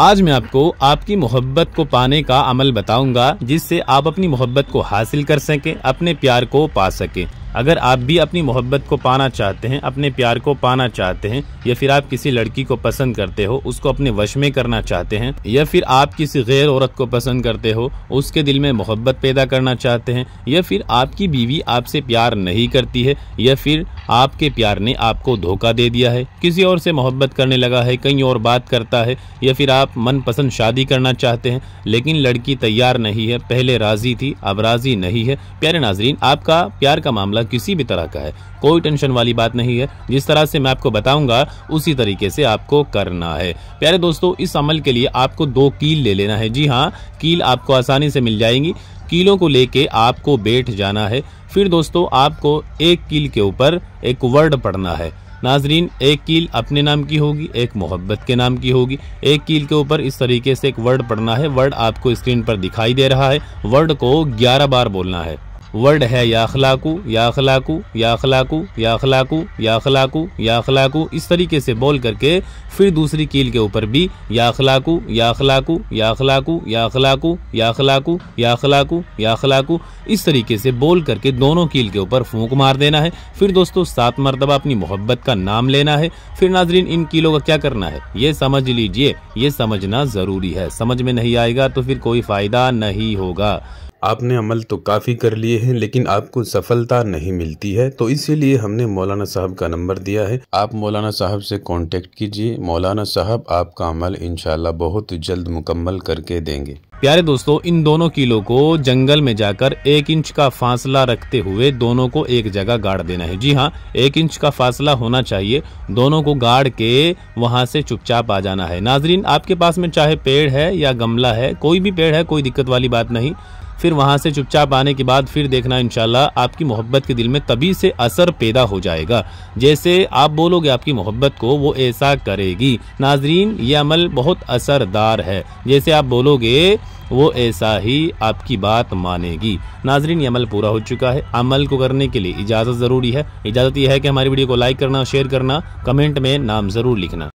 आज मैं आपको आपकी मोहब्बत को पाने का अमल बताऊंगा जिससे आप अपनी मोहब्बत को हासिल कर सकें अपने प्यार को पा सकें अगर आप भी अपनी मोहब्बत को पाना चाहते हैं अपने प्यार को पाना चाहते हैं या फिर आप किसी लड़की को पसंद करते हो उसको अपने वश में करना चाहते हैं या फिर आप किसी गैर औरत को पसंद करते हो उसके दिल में मोहब्बत पैदा करना चाहते हैं या फिर आपकी बीवी आपसे प्यार नहीं करती है या फिर आपके प्यार ने आपको धोखा दे दिया है किसी और से मोहब्बत करने लगा है कहीं और बात करता है या फिर आप मनपसंद शादी करना चाहते हैं लेकिन लड़की तैयार नहीं है पहले राजी थी अब राजी नहीं है प्यारे नाजरीन आपका प्यार का मामला किसी भी तरह का है कोई टेंशन वाली बात नहीं है जिस तरह से मैं आपको बताऊंगा उसी तरीके से आपको करना है प्यारे दोस्तों इस अमल के लिए आपको दो कील ले लेना है जी हाँ कील आपको आसानी से मिल जाएंगी कीलों को लेके आपको बैठ जाना है फिर दोस्तों आपको एक कील के ऊपर एक वर्ड पढ़ना है नाजरीन एक कील अपने नाम की होगी एक मोहब्बत के नाम की होगी एक कील के ऊपर इस तरीके से एक वर्ड पढ़ना है वर्ड आपको स्क्रीन पर दिखाई दे रहा है वर्ड को ग्यारह बार बोलना है वर्ड है याखलाकू याखलाकू याखलाकू याखलाकू याखलाकू याखलाकू इस तरीके से बोल करके फिर दूसरी कील के ऊपर भी याखलाकू याखलाकू याखलाकू याखलाकू याखलाकू याखलाकू याखलाकू इस तरीके से बोल करके दोनों कील के ऊपर फूंक मार देना है फिर दोस्तों सात मरतबा अपनी मोहब्बत का नाम लेना है फिर नाजरीन इन कीलों का क्या करना है ये समझ लीजिए ये समझना ज़रूरी है समझ में नहीं आएगा तो फिर कोई फ़ायदा नहीं होगा आपने अमल तो काफ़ी कर लिए हैं लेकिन आपको सफलता नहीं मिलती है तो इसीलिए हमने मौलाना साहब का नंबर दिया है आप मौलाना साहब से कांटेक्ट कीजिए मौलाना साहब आपका अमल इनशाला बहुत जल्द मुकम्मल करके देंगे प्यारे दोस्तों इन दोनों कीलों को जंगल में जाकर एक इंच का फासला रखते हुए दोनों को एक जगह गाड़ देना है जी हाँ एक इंच का फासला होना चाहिए दोनों को गाड़ के वहां से चुपचाप आ जाना है नाजरीन आपके पास में चाहे पेड़ है या गमला है कोई भी पेड़ है कोई दिक्कत वाली बात नहीं फिर वहाँ से चुपचाप आने के बाद फिर देखना इनशाला आपकी मोहब्बत के दिल में तभी से असर पैदा हो जाएगा जैसे आप बोलोगे आपकी मोहब्बत को वो ऐसा करेगी नाजरीन ये अमल बहुत असरदार है जैसे आप बोलोगे वो ऐसा ही आपकी बात मानेगी नाजरीन ये अमल पूरा हो चुका है अमल को करने के लिए इजाज़त ज़रूरी है इजाज़त यह है कि हमारी वीडियो को लाइक करना शेयर करना कमेंट में नाम ज़रूर लिखना